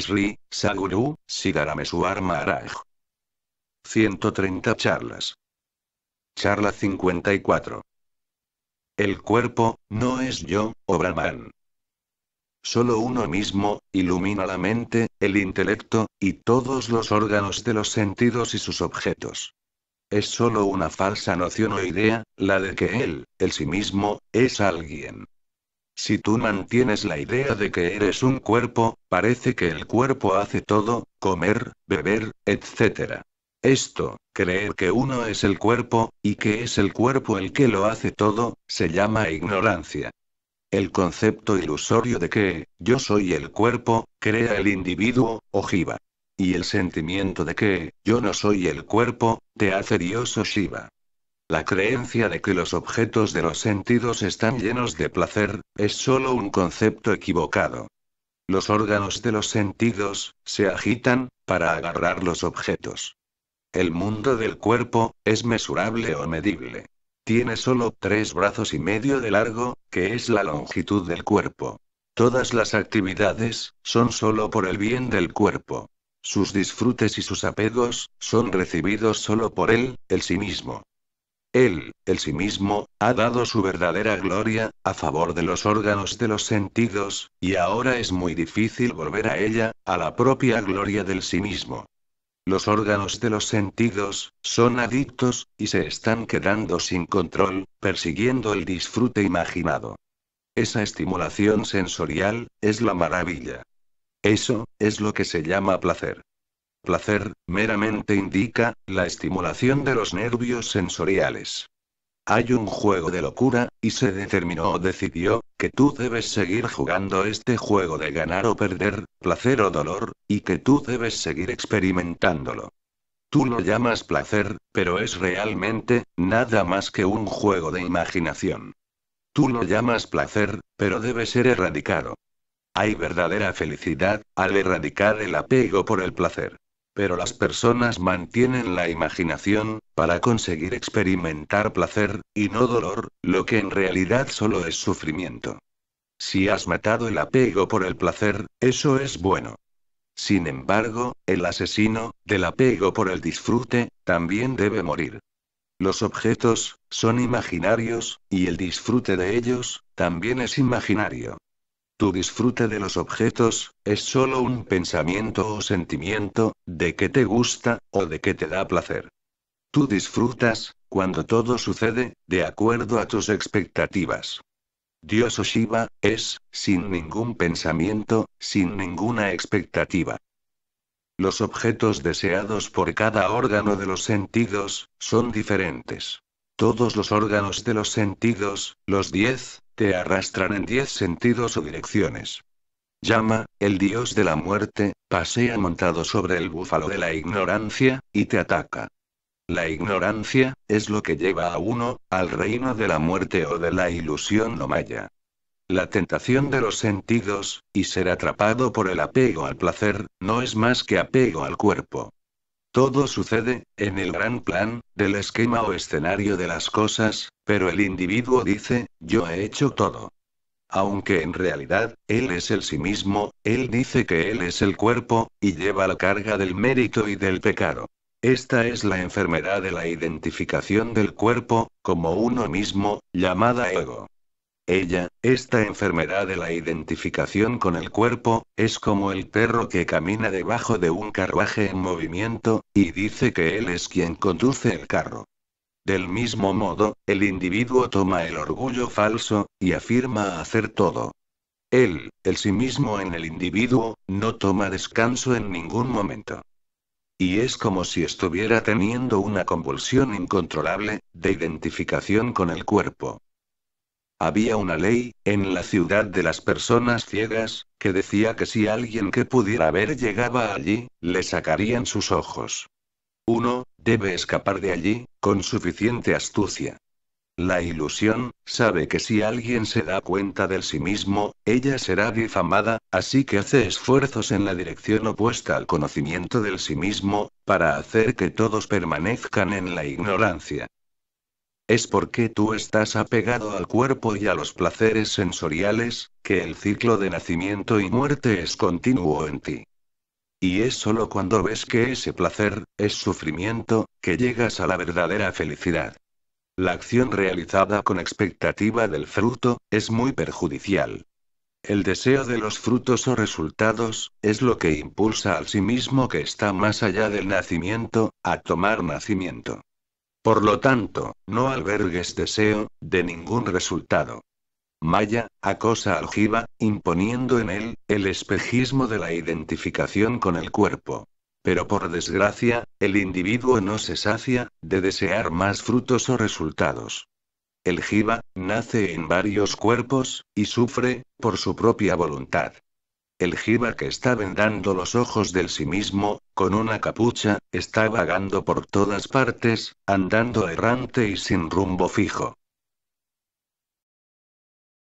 Sri, Saguru, arma Maharaj. 130 charlas. Charla 54. El cuerpo, no es yo, o Brahman. Solo uno mismo, ilumina la mente, el intelecto, y todos los órganos de los sentidos y sus objetos. Es solo una falsa noción o idea, la de que él, el sí mismo, es alguien. Si tú mantienes la idea de que eres un cuerpo, parece que el cuerpo hace todo, comer, beber, etc. Esto, creer que uno es el cuerpo, y que es el cuerpo el que lo hace todo, se llama ignorancia. El concepto ilusorio de que, yo soy el cuerpo, crea el individuo, ojiva. Y el sentimiento de que, yo no soy el cuerpo, te hace Dios o Shiva. La creencia de que los objetos de los sentidos están llenos de placer, es solo un concepto equivocado. Los órganos de los sentidos, se agitan, para agarrar los objetos. El mundo del cuerpo, es mesurable o medible. Tiene solo tres brazos y medio de largo, que es la longitud del cuerpo. Todas las actividades, son solo por el bien del cuerpo. Sus disfrutes y sus apegos, son recibidos solo por él, el sí mismo. Él, el sí mismo, ha dado su verdadera gloria, a favor de los órganos de los sentidos, y ahora es muy difícil volver a ella, a la propia gloria del sí mismo. Los órganos de los sentidos, son adictos, y se están quedando sin control, persiguiendo el disfrute imaginado. Esa estimulación sensorial, es la maravilla. Eso, es lo que se llama placer. Placer, meramente indica, la estimulación de los nervios sensoriales. Hay un juego de locura, y se determinó o decidió, que tú debes seguir jugando este juego de ganar o perder, placer o dolor, y que tú debes seguir experimentándolo. Tú lo llamas placer, pero es realmente, nada más que un juego de imaginación. Tú lo llamas placer, pero debe ser erradicado. Hay verdadera felicidad, al erradicar el apego por el placer pero las personas mantienen la imaginación, para conseguir experimentar placer, y no dolor, lo que en realidad solo es sufrimiento. Si has matado el apego por el placer, eso es bueno. Sin embargo, el asesino, del apego por el disfrute, también debe morir. Los objetos, son imaginarios, y el disfrute de ellos, también es imaginario. Tu disfrute de los objetos, es solo un pensamiento o sentimiento, de que te gusta, o de que te da placer. Tú disfrutas, cuando todo sucede, de acuerdo a tus expectativas. Dios o Shiva, es, sin ningún pensamiento, sin ninguna expectativa. Los objetos deseados por cada órgano de los sentidos, son diferentes. Todos los órganos de los sentidos, los diez, te arrastran en diez sentidos o direcciones. Llama, el dios de la muerte, pasea montado sobre el búfalo de la ignorancia, y te ataca. La ignorancia, es lo que lleva a uno, al reino de la muerte o de la ilusión no maya. La tentación de los sentidos, y ser atrapado por el apego al placer, no es más que apego al cuerpo. Todo sucede, en el gran plan, del esquema o escenario de las cosas, pero el individuo dice, yo he hecho todo. Aunque en realidad, él es el sí mismo, él dice que él es el cuerpo, y lleva la carga del mérito y del pecado. Esta es la enfermedad de la identificación del cuerpo, como uno mismo, llamada ego. Ella, esta enfermedad de la identificación con el cuerpo, es como el perro que camina debajo de un carruaje en movimiento, y dice que él es quien conduce el carro. Del mismo modo, el individuo toma el orgullo falso, y afirma hacer todo. Él, el sí mismo en el individuo, no toma descanso en ningún momento. Y es como si estuviera teniendo una convulsión incontrolable, de identificación con el cuerpo. Había una ley, en la ciudad de las personas ciegas, que decía que si alguien que pudiera ver llegaba allí, le sacarían sus ojos. Uno, debe escapar de allí, con suficiente astucia. La ilusión, sabe que si alguien se da cuenta del sí mismo, ella será difamada, así que hace esfuerzos en la dirección opuesta al conocimiento del sí mismo, para hacer que todos permanezcan en la ignorancia. Es porque tú estás apegado al cuerpo y a los placeres sensoriales, que el ciclo de nacimiento y muerte es continuo en ti. Y es solo cuando ves que ese placer es sufrimiento, que llegas a la verdadera felicidad. La acción realizada con expectativa del fruto, es muy perjudicial. El deseo de los frutos o resultados, es lo que impulsa al sí mismo que está más allá del nacimiento, a tomar nacimiento. Por lo tanto, no albergues deseo, de ningún resultado. Maya, acosa al jiva, imponiendo en él, el espejismo de la identificación con el cuerpo. Pero por desgracia, el individuo no se sacia, de desear más frutos o resultados. El jiba, nace en varios cuerpos, y sufre, por su propia voluntad. El jiba que está vendando los ojos del sí mismo, con una capucha, está vagando por todas partes, andando errante y sin rumbo fijo.